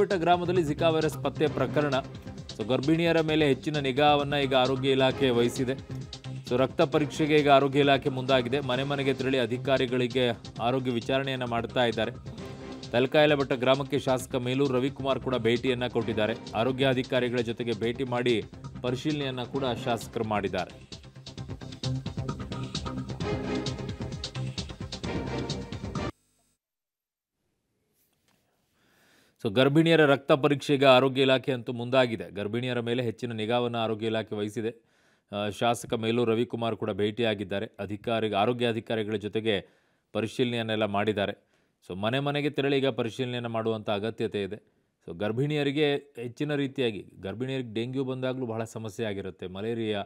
ಬೆಟ್ಟ ಗ್ರಾಮದಲ್ಲಿ Zika virus ಪತ್ತೆ ಪ್ರಕರಣ ಸೊ ಗರ್ಭಿಣಿಯರ ಮೇಲೆ ಹೆಚ್ಚಿನ ನಿಗಾವನ್ನು ಈಗ ಆರೋಗ್ಯ ಇಲಾಖೆ ವಹಿಸಿದೆ ಸೊ ರಕ್ತ ಪರೀಕ್ಷೆಗೆ ಈಗ ಆರೋಗ್ಯ ಇಲಾಖೆ ಮುಂದಾಗಿದೆ ಮನೆ ಮನೆಗೆ ತೆರಳಿ ಅಧಿಕಾರಿಗಳಿಗೆ ಆರೋಗ್ಯ ವಿಚಾರಣೆಯನ್ನು ಮಾಡ್ತಾ ಇದ್ದಾರೆ ಬೆಟ್ಟ ಗ್ರಾಮಕ್ಕೆ ಶಾಸಕ ಮೇಲೂರು ರವಿಕುಮಾರ್ ಕೂಡ ಭೇಟಿಯನ್ನು ಕೊಟ್ಟಿದ್ದಾರೆ ಆರೋಗ್ಯಾಧಿಕಾರಿಗಳ ಜೊತೆಗೆ ಭೇಟಿ ಮಾಡಿ ಪರಿಶೀಲನೆಯನ್ನು ಕೂಡ ಶಾಸಕರು ಮಾಡಿದ್ದಾರೆ ಸೊ ಗರ್ಭಿಣಿಯರ ರಕ್ತ ಪರೀಕ್ಷೆಗೆ ಆರೋಗ್ಯ ಇಲಾಖೆ ಅಂತೂ ಮುಂದಾಗಿದೆ ಗರ್ಭಿಣಿಯರ ಮೇಲೆ ಹೆಚ್ಚಿನ ನಿಗಾವನ್ನು ಆರೋಗ್ಯ ಇಲಾಖೆ ವಹಿಸಿದೆ ಶಾಸಕ ಮೇಲೂ ರವಿಕುಮಾರ್ ಕೂಡ ಭೇಟಿಯಾಗಿದ್ದಾರೆ ಅಧಿಕಾರಿ ಆರೋಗ್ಯ ಅಧಿಕಾರಿಗಳ ಜೊತೆಗೆ ಪರಿಶೀಲನೆಯನ್ನೆಲ್ಲ ಮಾಡಿದ್ದಾರೆ ಸೊ ಮನೆ ಮನೆಗೆ ತೆರಳಿ ಈಗ ಪರಿಶೀಲನೆಯನ್ನು ಮಾಡುವಂಥ ಅಗತ್ಯತೆ ಇದೆ ಸೊ ಗರ್ಭಿಣಿಯರಿಗೆ ಹೆಚ್ಚಿನ ರೀತಿಯಾಗಿ ಗರ್ಭಿಣಿಯರಿಗೆ ಡೆಂಗ್ಯೂ ಬಂದಾಗಲೂ ಬಹಳ ಸಮಸ್ಯೆ ಆಗಿರುತ್ತೆ ಮಲೇರಿಯಾ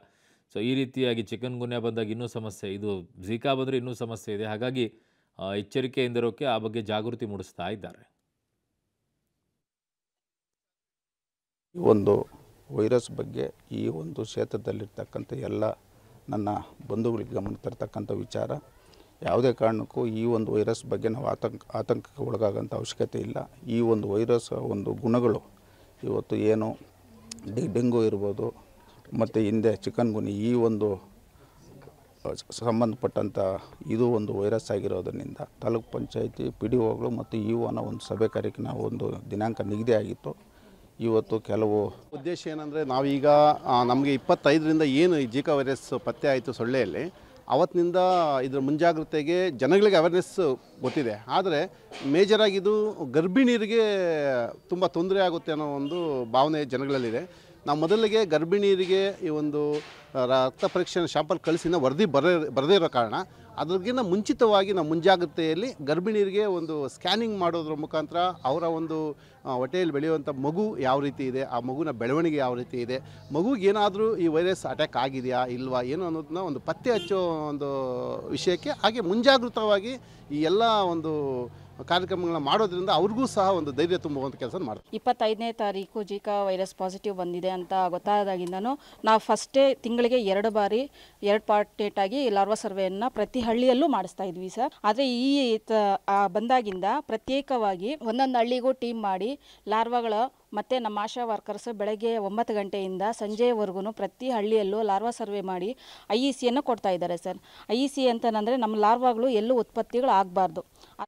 ಸೊ ಈ ರೀತಿಯಾಗಿ ಚಿಕನ್ ಗುನ್ಯಾ ಬಂದಾಗ ಇನ್ನೂ ಸಮಸ್ಯೆ ಇದು ಝೀಕಾ ಬಂದರೆ ಇನ್ನೂ ಸಮಸ್ಯೆ ಇದೆ ಹಾಗಾಗಿ ಎಚ್ಚರಿಕೆಯಿಂದಿರೋಕ್ಕೆ ಆ ಬಗ್ಗೆ ಜಾಗೃತಿ ಮೂಡಿಸ್ತಾ ಇದ್ದಾರೆ ಒಂದು ವೈರಸ್ ಬಗ್ಗೆ ಈ ಒಂದು ಕ್ಷೇತ್ರದಲ್ಲಿರ್ತಕ್ಕಂಥ ಎಲ್ಲ ನನ್ನ ಬಂಧುಗಳಿಗೆ ಗಮನ ತರ್ತಕ್ಕಂಥ ವಿಚಾರ ಯಾವುದೇ ಕಾರಣಕ್ಕೂ ಈ ಒಂದು ವೈರಸ್ ಬಗ್ಗೆ ನಾವು ಆತಂಕ ಆತಂಕಕ್ಕೆ ಒಳಗಾಗೋಂಥ ಅವಶ್ಯಕತೆ ಇಲ್ಲ ಈ ಒಂದು ವೈರಸ್ ಒಂದು ಗುಣಗಳು ಇವತ್ತು ಏನು ಡಿ ಡೆಂಗು ಇರ್ಬೋದು ಮತ್ತು ಹಿಂದೆ ಚಿಕನ್ ಗುನಿ ಈ ಒಂದು ಸಂಬಂಧಪಟ್ಟಂಥ ಇದು ಒಂದು ವೈರಸ್ ಆಗಿರೋದರಿಂದ ತಾಲೂಕು ಪಂಚಾಯಿತಿ ಪಿ ಡಿ ಒಗಳು ಮತ್ತು ಇ ಒನ ಒಂದು ಸಭೆ ಕಾರ್ಯಕ್ಕೆ ನಾವು ಒಂದು ದಿನಾಂಕ ನಿಗದಿ ಆಗಿತ್ತು ಇವತ್ತು ಕೆಲವು ಉದ್ದೇಶ ಏನಂದರೆ ನಾವೀಗ ನಮಗೆ ಇಪ್ಪತ್ತೈದರಿಂದ ಏನು ಈ ಜೀಕಾ ವೈರಸ್ ಪತ್ತೆ ಆಯಿತು ಸೊಳ್ಳೆಯಲ್ಲಿ ಅವತ್ತಿನಿಂದ ಇದರ ಮುಂಜಾಗ್ರತೆಗೆ ಜನಗಳಿಗೆ ಅವೇರ್ನೆಸ್ ಗೊತ್ತಿದೆ ಆದರೆ ಮೇಜರಾಗಿ ಇದು ಗರ್ಭಿಣಿಯರಿಗೆ ತುಂಬ ತೊಂದರೆ ಆಗುತ್ತೆ ಅನ್ನೋ ಒಂದು ಭಾವನೆ ಜನಗಳಲ್ಲಿದೆ ನಾವು ಮೊದಲಿಗೆ ಗರ್ಭಿಣಿಯರಿಗೆ ಈ ಒಂದು ರಕ್ತ ಪರೀಕ್ಷೆ ಶಾಂಪಲ್ ಕಳಿಸಿನ ವರದಿ ಬರ ಬರದೇ ಇರೋ ಕಾರಣ ಅದ್ರಗಿಂತ ಮುಂಚಿತವಾಗಿ ನಾವು ಮುಂಜಾಗ್ರತೆಯಲ್ಲಿ ಗರ್ಭಿಣಿಯರಿಗೆ ಒಂದು ಸ್ಕ್ಯಾನಿಂಗ್ ಮಾಡೋದ್ರ ಮುಖಾಂತರ ಅವರ ಒಂದು ಹೊಟ್ಟೆಯಲ್ಲಿ ಬೆಳೆಯುವಂಥ ಮಗು ಯಾವ ರೀತಿ ಇದೆ ಆ ಮಗುನ ಬೆಳವಣಿಗೆ ಯಾವ ರೀತಿ ಇದೆ ಮಗುಗೇನಾದರೂ ಈ ವೈರಸ್ ಅಟ್ಯಾಕ್ ಆಗಿದೆಯಾ ಇಲ್ವಾ ಏನು ಅನ್ನೋದನ್ನ ಒಂದು ಪತ್ತೆ ಹಚ್ಚೋ ಒಂದು ವಿಷಯಕ್ಕೆ ಹಾಗೆ ಮುಂಜಾಗೃತವಾಗಿ ಈ ಎಲ್ಲ ಒಂದು ಕಾರ್ಯಕ್ರಮಗಳನ್ನ ಮಾಡೋದ್ರಿಂದ ಅವ್ರಿಗೂ ಸಹ ಒಂದು ಧೈರ್ಯ ತುಂಬುವಂತ ಕೆಲಸ ಮಾಡ್ತಾರೆ ಇಪ್ಪತ್ತೈದನೇ ತಾರೀಕು ಜಿಕಾ ವೈರಸ್ ಪಾಸಿಟಿವ್ ಬಂದಿದೆ ಅಂತ ಗೊತ್ತಾದಾಗಿಂದನು ನಾವು ಫಸ್ಟೇ ತಿಂಗಳಿಗೆ ಎರಡು ಬಾರಿ ಎರಡು ಪಾರ್ಟೇಟ್ ಆಗಿ ಲಾರ್ವಾ ಸರ್ವೆಯನ್ನು ಪ್ರತಿ ಹಳ್ಳಿಯಲ್ಲೂ ಮಾಡಿಸ್ತಾ ಇದ್ವಿ ಸರ್ ಆದರೆ ಈ ಬಂದಾಗಿಂದ ಪ್ರತ್ಯೇಕವಾಗಿ ಒಂದೊಂದು ಹಳ್ಳಿಗೂ ಟೀಮ್ ಮಾಡಿ ಲಾರ್ವಾಗಳ ಮತ್ತು ನಮ್ಮ ಆಶಾ ವರ್ಕರ್ಸ್ ಬೆಳಗ್ಗೆ ಒಂಬತ್ತು ಗಂಟೆಯಿಂದ ಸಂಜೆವರೆಗೂ ಪ್ರತಿ ಹಳ್ಳಿಯಲ್ಲೂ ಲಾರ್ವಾ ಸರ್ವೆ ಮಾಡಿ ಐ ಇ e ಸಿಯನ್ನು ಕೊಡ್ತಾ ಇದ್ದಾರೆ sir I E e C ಅಂತಂದರೆ ನಮ್ಮ ಲಾರ್ವಾಗಳು ಎಲ್ಲೂ ಉತ್ಪತ್ತಿಗಳು ಆಗಬಾರ್ದು